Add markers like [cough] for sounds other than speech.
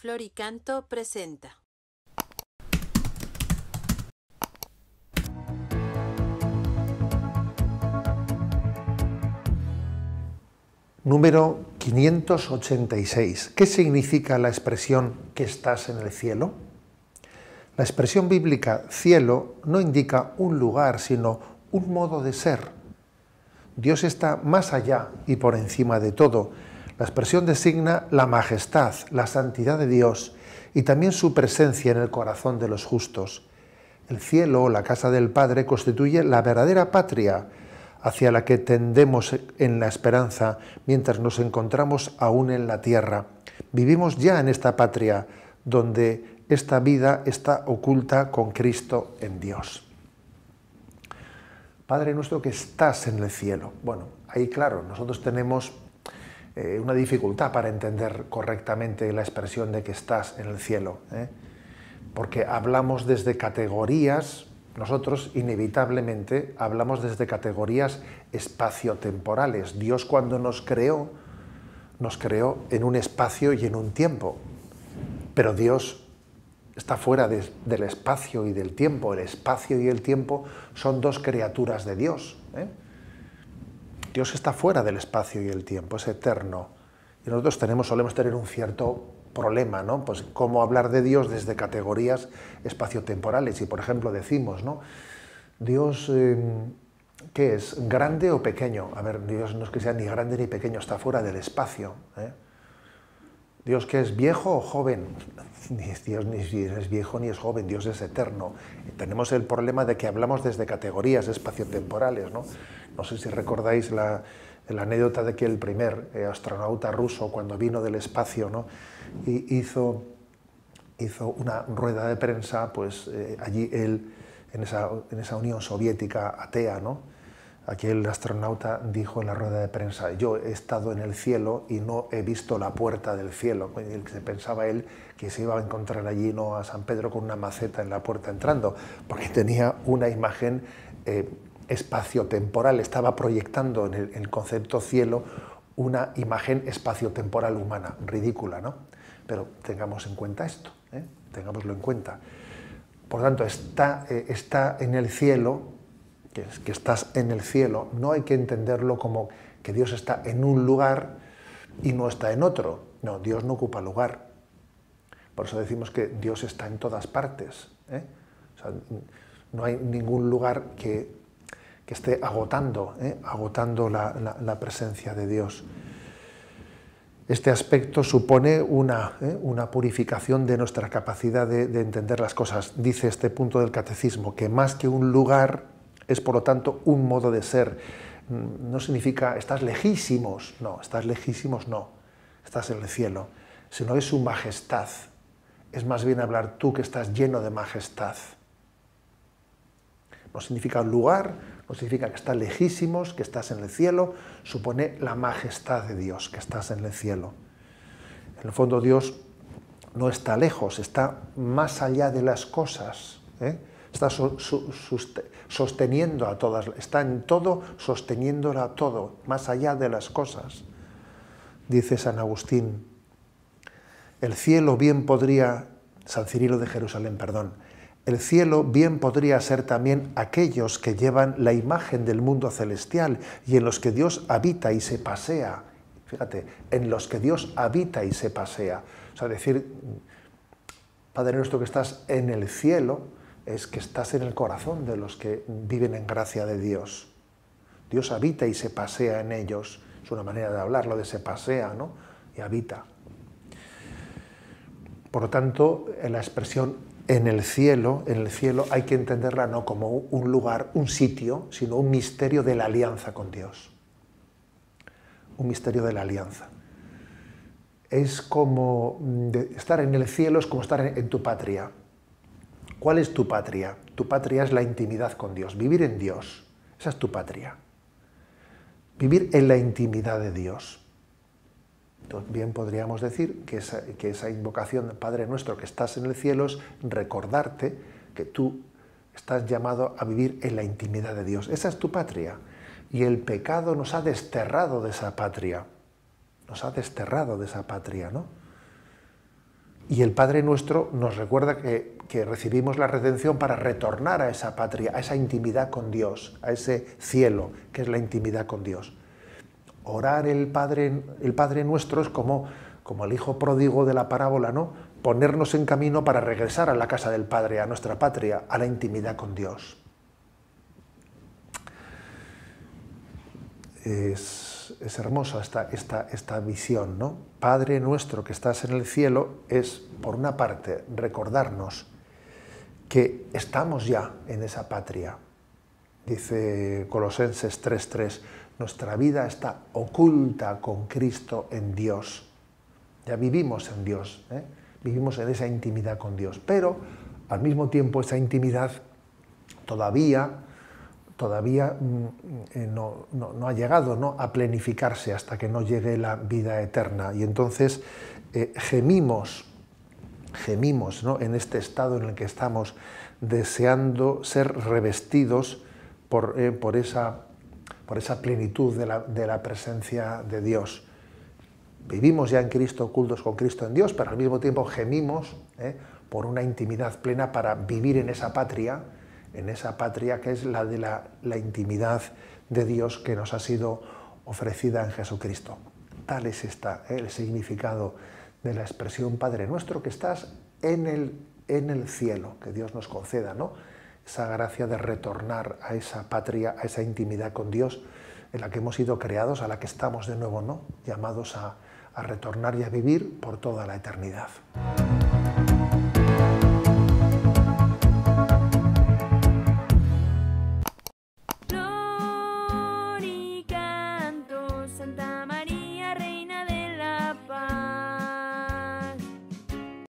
Flor y Canto presenta. Número 586. ¿Qué significa la expresión que estás en el cielo? La expresión bíblica cielo no indica un lugar, sino un modo de ser. Dios está más allá y por encima de todo la expresión designa la majestad, la santidad de Dios y también su presencia en el corazón de los justos. El cielo, la casa del Padre, constituye la verdadera patria hacia la que tendemos en la esperanza mientras nos encontramos aún en la tierra. Vivimos ya en esta patria donde esta vida está oculta con Cristo en Dios. Padre nuestro que estás en el cielo. Bueno, ahí claro, nosotros tenemos eh, una dificultad para entender correctamente la expresión de que estás en el cielo, ¿eh? porque hablamos desde categorías, nosotros inevitablemente hablamos desde categorías espaciotemporales. Dios cuando nos creó, nos creó en un espacio y en un tiempo, pero Dios está fuera del espacio y del tiempo. El espacio y el tiempo son dos criaturas de Dios. ¿eh? Dios está fuera del espacio y el tiempo, es eterno. Y nosotros tenemos, solemos tener un cierto problema, ¿no? Pues cómo hablar de Dios desde categorías espaciotemporales. Y por ejemplo decimos, ¿no? Dios, eh, ¿qué es? ¿Grande o pequeño? A ver, Dios no es que sea ni grande ni pequeño, está fuera del espacio. ¿eh? Dios que es viejo o joven. [laughs] Ni es Dios ni es viejo ni es joven, Dios es eterno. tenemos el problema de que hablamos desde categorías espaciotemporales. ¿no? no sé si recordáis la, anécdota de que el primer eh, astronauta ruso, cuando vino del espacio, ¿no? y hizo, hizo una rueda de prensa, pues eh, allí él, en esa, en esa Unión Soviética atea, ¿no? Aquel astronauta dijo en la rueda de prensa, yo he estado en el cielo y no he visto la puerta del cielo. Se pensaba él que se iba a encontrar allí, no a San Pedro, con una maceta en la puerta entrando, porque tenía una imagen eh, espaciotemporal, estaba proyectando en el, concepto cielo una imagen espaciotemporal humana, ridícula, ¿no? Pero tengamos en cuenta esto, ¿eh? tengámoslo en cuenta. Por tanto, está, eh, está en el cielo que, estás en el cielo, no hay que entenderlo como que Dios está en un lugar y no está en otro. No, Dios no ocupa lugar. Por eso decimos que Dios está en todas partes. ¿eh? no hay ningún lugar que, esté agotando, ¿eh? agotando la, presencia de Dios. Este aspecto supone una, ¿eh? purificación de nuestra capacidad de entender las cosas. Dice este punto del catecismo que más que un lugar es por lo tanto un modo de ser. Mm, no significa estás lejísimos, no, estás lejísimos no, estás en el cielo, sino es su majestad. Es más bien hablar tú que estás lleno de majestad. No significa un lugar, no significa que estás lejísimos, que estás en el cielo, supone la majestad de Dios, que estás en el cielo. En el fondo Dios no está lejos, está más allá de las cosas. ¿eh? está sosteniendo a todas, está en todo sosteniéndola todo, más allá de las cosas. Dice San Agustín, el cielo bien podría, San Cirilo de Jerusalén, perdón, el cielo bien podría ser también aquellos que llevan la imagen del mundo celestial y en los que Dios habita y se pasea. Fíjate, en los que Dios habita y se pasea. O sea, decir, Padre nuestro que estás en el cielo, es que estás en el corazón de los que viven en gracia de Dios. Dios habita y se pasea en ellos. Es una manera de hablarlo, de se pasea, ¿no? Y habita. Por lo tanto, la expresión en el cielo, en el cielo hay que entenderla no como un lugar, un sitio, sino un misterio de la alianza con Dios. Un misterio de la alianza. Es como estar en el cielo, es como estar en tu patria. ¿Cuál es tu patria? Tu patria es la intimidad con Dios, vivir en Dios. Esa es tu patria. Vivir en la intimidad de Dios. Entonces, bien podríamos decir que esa, que esa invocación, Padre nuestro que estás en el cielo, es recordarte que tú estás llamado a vivir en la intimidad de Dios. Esa es tu patria. Y el pecado nos ha desterrado de esa patria. Nos ha desterrado de esa patria, ¿no? Y el Padre Nuestro nos recuerda que, recibimos la redención para retornar a esa patria, a esa intimidad con Dios, a ese cielo que es la intimidad con Dios. Orar el Padre, el Padre Nuestro es como, como el hijo pródigo de la parábola, ¿no? Ponernos en camino para regresar a la casa del Padre, a nuestra patria, a la intimidad con Dios es, hermosa esta, esta, visión, ¿no? Padre nuestro que estás en el cielo es, por una parte, recordarnos que estamos ya en esa patria. Dice Colosenses 3.3, nuestra vida está oculta con Cristo en Dios. Ya vivimos en Dios, ¿eh? vivimos en esa intimidad con Dios, pero al mismo tiempo esa intimidad todavía todavía mm, eh, no, ha llegado ¿no? a plenificarse hasta que no llegue la vida eterna. Y entonces eh, gemimos, gemimos en este estado en el que estamos, deseando ser revestidos por, eh, esa, por esa, plenitud de la, presencia de Dios vivimos ya en Cristo, ocultos con Cristo en Dios, pero al mismo tiempo gemimos por una intimidad plena para vivir en esa patria en esa patria que es la de la, intimidad de Dios que nos ha sido ofrecida en Jesucristo. Tal es esta, eh, el significado de la expresión Padre nuestro que estás en el, en el cielo, que Dios nos conceda, ¿no? Esa gracia de retornar a esa patria, a esa intimidad con Dios en la que hemos sido creados, a la que estamos de nuevo, ¿no? Llamados a retornar y a vivir por toda la eternidad.